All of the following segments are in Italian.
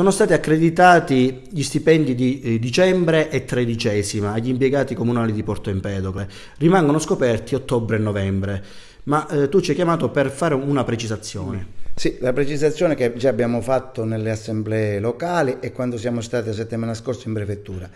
Sono stati accreditati gli stipendi di eh, dicembre e tredicesima agli impiegati comunali di Porto Empedocle. Rimangono scoperti ottobre e novembre. Ma eh, tu ci hai chiamato per fare una precisazione. Sì, la precisazione che già abbiamo fatto nelle assemblee locali e quando siamo stati la settimana scorsa in prefettura.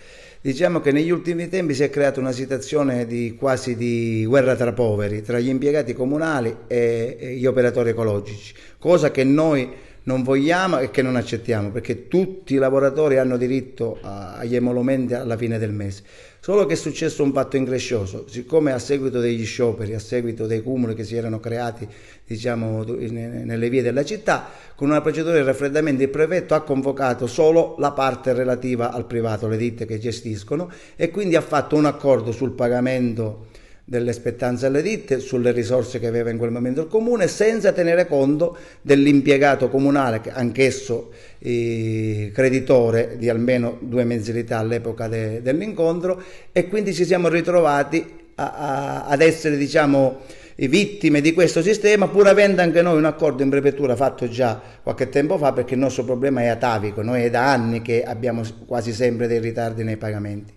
Diciamo che negli ultimi tempi si è creata una situazione di, quasi di guerra tra poveri, tra gli impiegati comunali e gli operatori ecologici, cosa che noi non vogliamo e che non accettiamo, perché tutti i lavoratori hanno diritto agli emolumenti alla fine del mese. Solo che è successo un fatto increscioso, siccome a seguito degli scioperi, a seguito dei cumuli che si erano creati diciamo, nelle vie della città, con una procedura di raffreddamento il prefetto ha convocato solo la parte relativa al privato, le ditte che gestiscono, e quindi ha fatto un accordo sul pagamento delle spettanze alle ditte, sulle risorse che aveva in quel momento il comune, senza tenere conto dell'impiegato comunale, anch'esso eh, creditore di almeno due mensilità all'epoca de, dell'incontro, e quindi ci siamo ritrovati a, a, ad essere, diciamo, vittime di questo sistema, pur avendo anche noi un accordo in prefettura fatto già qualche tempo fa, perché il nostro problema è atavico, noi è da anni che abbiamo quasi sempre dei ritardi nei pagamenti.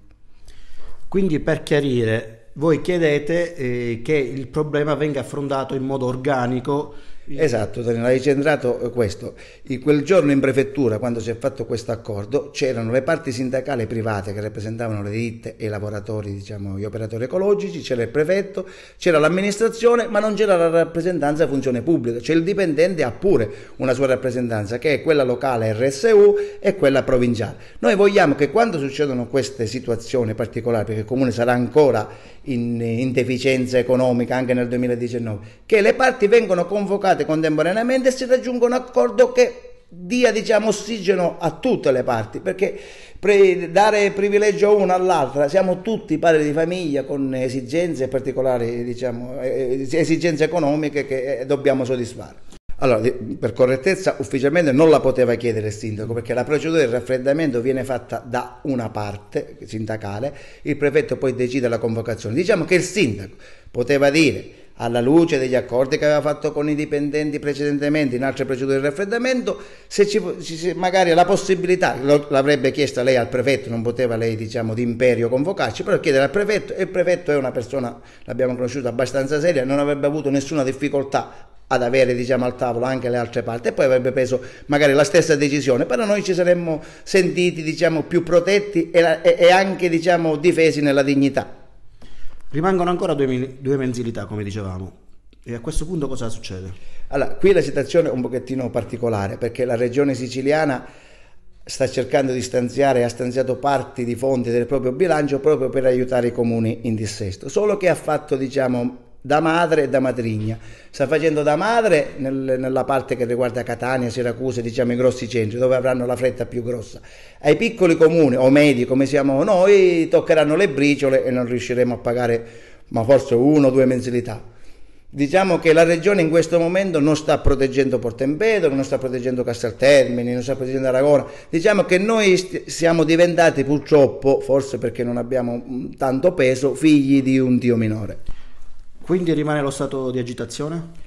Quindi per chiarire, voi chiedete eh, che il problema venga affrontato in modo organico Esatto, Tonino, hai centrato eh, questo. In quel giorno in prefettura, quando si è fatto questo accordo, c'erano le parti sindacali private che rappresentavano le ditte e i lavoratori, diciamo, gli operatori ecologici, c'era il prefetto, c'era l'amministrazione, ma non c'era la rappresentanza funzione pubblica, cioè il dipendente ha pure una sua rappresentanza, che è quella locale RSU e quella provinciale. Noi vogliamo che quando succedono queste situazioni particolari, perché il comune sarà ancora in, in deficienza economica anche nel 2019, che le parti vengano convocate realizzate contemporaneamente si raggiunga un accordo che dia diciamo, ossigeno a tutte le parti perché pre- dare privilegio a una all'altra siamo tutti padri di famiglia con esigenze particolari diciamo, eh, eh, esigenze economiche che eh, dobbiamo soddisfare allora, per correttezza, ufficialmente non la poteva chiedere il sindaco perché la procedura di raffreddamento viene fatta da una parte sindacale, il prefetto poi decide la convocazione. Diciamo che il sindaco poteva dire alla luce degli accordi che aveva fatto con i dipendenti precedentemente in altre procedure di raffreddamento, se ci, se magari la possibilità, lo, l'avrebbe chiesta lei al prefetto, non poteva lei diciamo imperio convocarci, però chiedere al prefetto, e il prefetto è una persona, l'abbiamo conosciuto abbastanza seria, non avrebbe avuto nessuna difficoltà ad avere diciamo al tavolo anche le altre parti e poi avrebbe preso magari la stessa decisione però noi ci saremmo sentiti diciamo più protetti e, e anche diciamo difesi nella dignità Rimangono ancora due, due mensilità, come dicevamo. E a questo punto cosa succede? Allora, qui la situazione è un pochettino particolare perché la regione siciliana sta cercando di stanziare, ha stanziato parti di fondi del proprio bilancio proprio per aiutare i comuni in dissesto, solo che ha fatto diciamo, da madre e da matrigna. Sta facendo da madre nel, nella parte che riguarda Catania, Siracusa, diciamo i grossi centri, dove avranno la fretta più grossa. Ai piccoli comuni o medi come siamo noi toccheranno le briciole e non riusciremo a pagare ma forse uno o due mensilità. Diciamo che la regione in questo momento non sta proteggendo Portempedro, non sta proteggendo Casteltermini, non sta proteggendo Aragona. Diciamo che noi st- siamo diventati purtroppo, forse perché non abbiamo mm, tanto peso, figli di un dio minore. Quindi rimane lo stato di agitazione?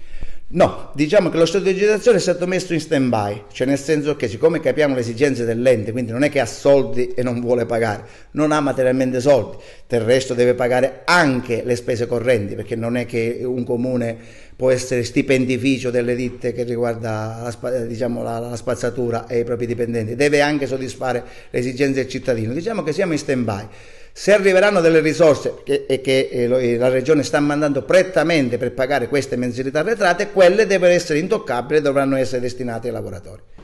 No, diciamo che lo stato di agitazione è stato messo in stand-by, cioè nel senso che siccome capiamo le esigenze dell'ente, quindi non è che ha soldi e non vuole pagare, non ha materialmente soldi, del resto deve pagare anche le spese correnti, perché non è che un comune può essere stipendificio delle ditte che riguarda la, eh, diciamo, la, la, spazzatura e i propri dipendenti, deve anche soddisfare le esigenze del cittadino. Diciamo che siamo in stand-by. Se arriveranno delle risorse e che e eh, eh, la Regione sta mandando prettamente per pagare queste mensilità arretrate, quelle devono essere intoccabili e dovranno essere destinate ai lavoratori.